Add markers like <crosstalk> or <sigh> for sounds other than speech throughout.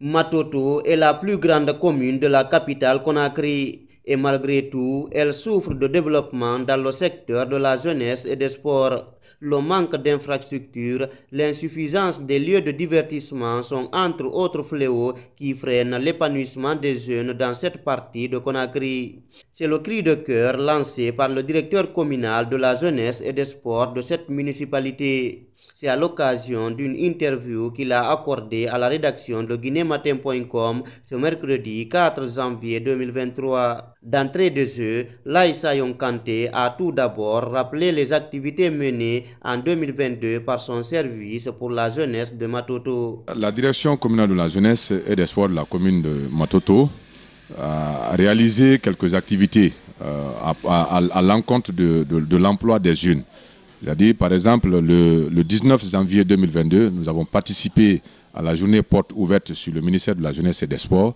Matoto est la plus grande commune de la capitale Conakry et malgré tout, elle souffre de développement dans le secteur de la jeunesse et des sports. Le manque d'infrastructures, l'insuffisance des lieux de divertissement sont entre autres fléaux qui freinent l'épanouissement des jeunes dans cette partie de Conakry. C'est le cri de cœur lancé par le directeur communal de la jeunesse et des sports de cette municipalité. C'est à l'occasion d'une interview qu'il a accordée à la rédaction de guinématin.com ce mercredi 4 janvier 2023. D'entrée de jeu, Laïsa Yonkante a tout d'abord rappelé les activités menées en 2022 par son service pour la jeunesse de Matoto. La direction communale de la jeunesse et des sports de la commune de Matoto a réalisé quelques activités euh, à, l'encontre de l'emploi des jeunes. C'est-à-dire, par exemple, le, 19 janvier 2022, nous avons participé à la journée porte ouverte sur le ministère de la Jeunesse et des Sports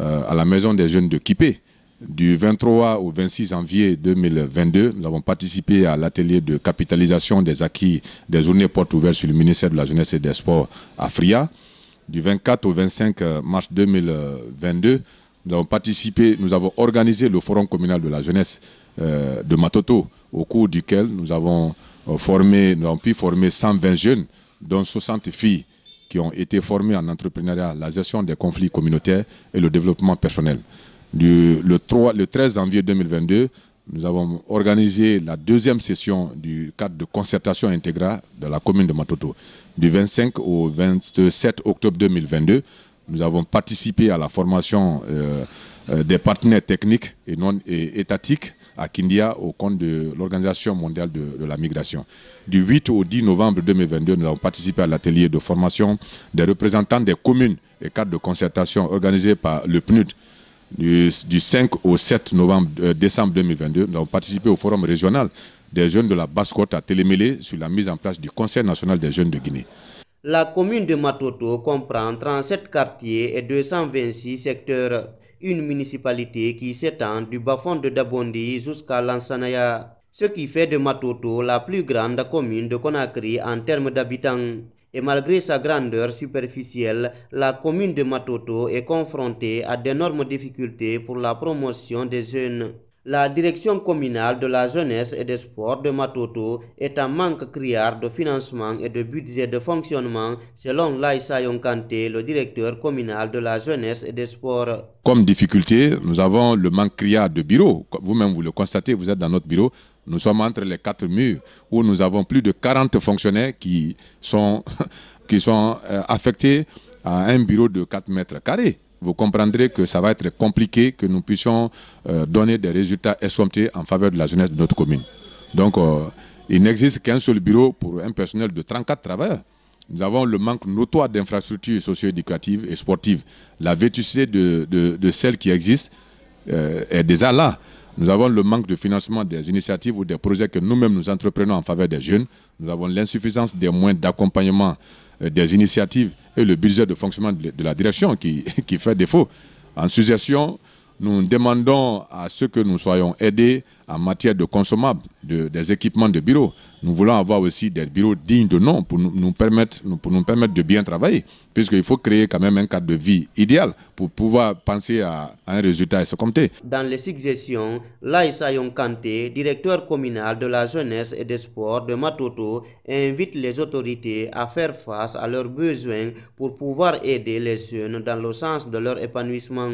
euh, à la Maison des Jeunes de Kipé. Du 23 au 26 janvier 2022, nous avons participé à l'atelier de capitalisation des acquis des journées portes ouvertes sur le ministère de la Jeunesse et des Sports à Fria. Du 24 au 25 euh, mars 2022, nous avons participé, nous avons organisé le Forum communal de la jeunesse euh, de Matoto, au cours duquel nous avons euh, nous avons pu former 120 jeunes, dont 60 filles qui ont été formées en entrepreneuriat, la gestion des conflits communautaires et le développement personnel. le, le 13 janvier 2022, nous avons organisé la deuxième session du cadre de concertation intégrale de la commune de Matoto. Du 25 au 27 octobre 2022, nous avons participé à la formation euh, euh, des partenaires techniques et non et étatiques à Kindia au compte de l'Organisation mondiale de, la migration. Du 8 au 10 novembre 2022, nous avons participé à l'atelier de formation des représentants des communes et cadres de concertation organisé par le PNUD. Du, 5 au 7 novembre, euh, décembre 2022, nous avons participé au forum régional des jeunes de la Basse-Côte à Télémélé sur la mise en place du Conseil national des jeunes de Guinée. La commune de Matoto comprend 37 quartiers et 226 secteurs, une municipalité qui s'étend du bas-fond de Dabondi jusqu'à Lansanaya, ce qui fait de Matoto la plus grande commune de Conakry en termes d'habitants. Et malgré sa grandeur superficielle, la commune de Matoto est confrontée à d'énormes difficultés pour la promotion des jeunes. La direction communale de la jeunesse et des sports de Matoto est en manque criard de financement et de budget de fonctionnement, selon Laïsa Yonkante, le directeur communal de la jeunesse et des sports. Comme difficulté, nous avons le manque criard de bureaux. Vous-même, vous le constatez, vous êtes dans notre bureau. Nous sommes entre les quatre murs où nous avons plus de 40 fonctionnaires qui sont, <laughs> qui sont euh, affectés à un bureau de 4 mètres carrés vous comprendrez que ça va être compliqué que nous puissions euh, donner des résultats escomptés en faveur de la jeunesse de notre commune. Donc, euh, il n'existe qu'un seul bureau pour un personnel de 34 travailleurs. Nous avons le manque notoire d'infrastructures socio-éducatives et sportives. La vétusté de, celles qui existent euh, est déjà là. Nous avons le manque de financement des initiatives ou des projets que nous-mêmes nous entreprenons en faveur des jeunes. Nous avons l'insuffisance des moyens d'accompagnement euh, des initiatives et le budget de fonctionnement de la direction qui, <laughs> qui fait défaut. En suggestion, nous demandons à ceux que nous soyons aidés en matière de consommables, de, des équipements de bureaux. Nous voulons avoir aussi des bureaux dignes de nom pour nous, permettre, pour nous permettre de bien travailler, puisqu'il faut créer quand même un cadre de vie idéal pour pouvoir penser à, un résultat et se compter. Dans les suggestions, Laïsa Kanté, directeur communal de la jeunesse et des sports de Matoto, invite les autorités à faire face à leurs besoins pour pouvoir aider les jeunes dans le sens de leur épanouissement.